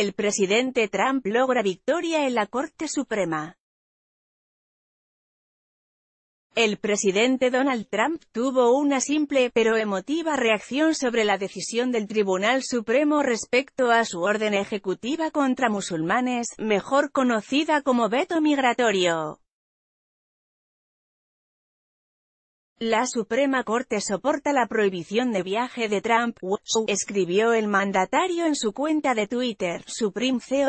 El presidente Trump logra victoria en la Corte Suprema. El presidente Donald Trump tuvo una simple, pero emotiva reacción sobre la decisión del Tribunal Supremo respecto a su orden ejecutiva contra musulmanes, mejor conocida como veto migratorio. La Suprema Corte soporta la prohibición de viaje de Trump, escribió el mandatario en su cuenta de Twitter, Supreme S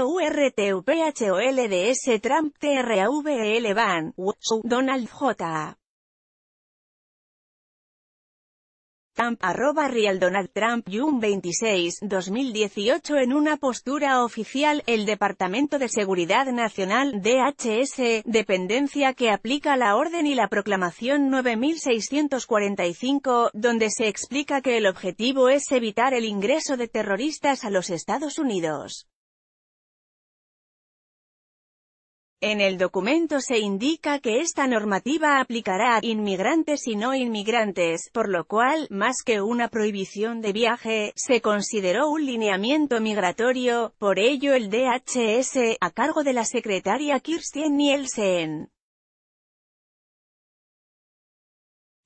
Trump e Van, Donald J. Trump, arroba Real Donald Trump, June 26, 2018 En una postura oficial, el Departamento de Seguridad Nacional, DHS, dependencia que aplica la orden y la proclamación 9645, donde se explica que el objetivo es evitar el ingreso de terroristas a los Estados Unidos. En el documento se indica que esta normativa aplicará a inmigrantes y no inmigrantes, por lo cual, más que una prohibición de viaje, se consideró un lineamiento migratorio, por ello el DHS, a cargo de la secretaria Kirsten Nielsen.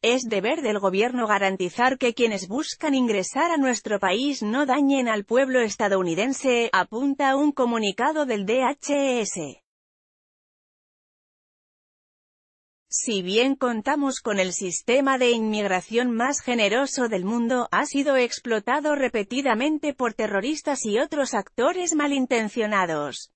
Es deber del gobierno garantizar que quienes buscan ingresar a nuestro país no dañen al pueblo estadounidense, apunta un comunicado del DHS. Si bien contamos con el sistema de inmigración más generoso del mundo, ha sido explotado repetidamente por terroristas y otros actores malintencionados.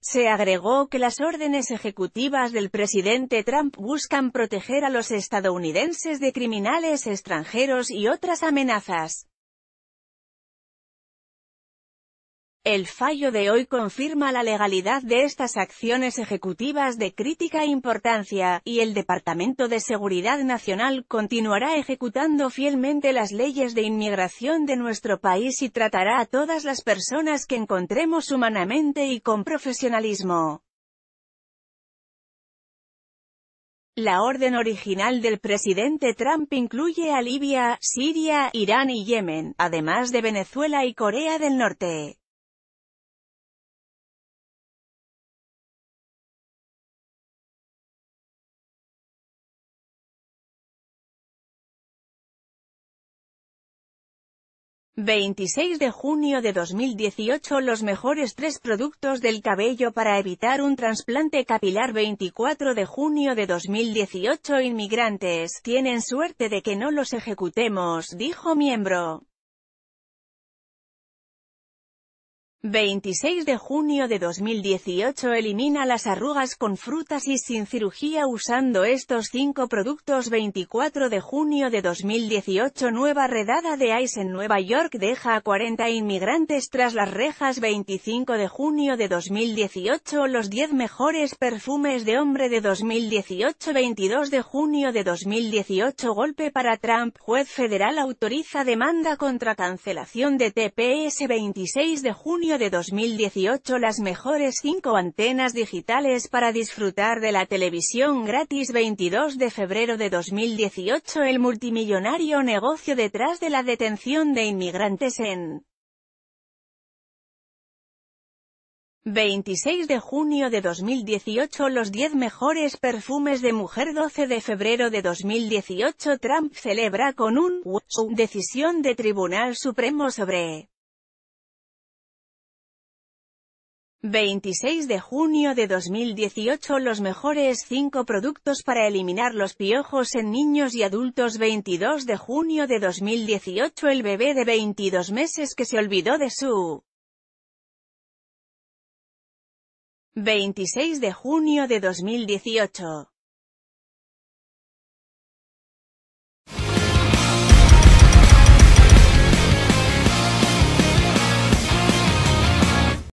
Se agregó que las órdenes ejecutivas del presidente Trump buscan proteger a los estadounidenses de criminales extranjeros y otras amenazas. El fallo de hoy confirma la legalidad de estas acciones ejecutivas de crítica importancia, y el Departamento de Seguridad Nacional continuará ejecutando fielmente las leyes de inmigración de nuestro país y tratará a todas las personas que encontremos humanamente y con profesionalismo. La orden original del presidente Trump incluye a Libia, Siria, Irán y Yemen, además de Venezuela y Corea del Norte. 26 de junio de 2018 Los mejores tres productos del cabello para evitar un trasplante capilar 24 de junio de 2018 Inmigrantes, tienen suerte de que no los ejecutemos, dijo miembro. 26 de junio de 2018 Elimina las arrugas con frutas y sin cirugía usando estos cinco productos 24 de junio de 2018 Nueva redada de ICE en Nueva York deja a 40 inmigrantes tras las rejas 25 de junio de 2018 Los 10 mejores perfumes de hombre de 2018 22 de junio de 2018 Golpe para Trump Juez federal autoriza demanda contra cancelación de TPS 26 de junio de 2018 las mejores 5 antenas digitales para disfrutar de la televisión gratis 22 de febrero de 2018 el multimillonario negocio detrás de la detención de inmigrantes en 26 de junio de 2018 Los 10 mejores perfumes de mujer 12 de febrero de 2018 Trump celebra con un decisión de Tribunal Supremo sobre 26 de junio de 2018 Los mejores 5 productos para eliminar los piojos en niños y adultos 22 de junio de 2018 El bebé de 22 meses que se olvidó de su 26 de junio de 2018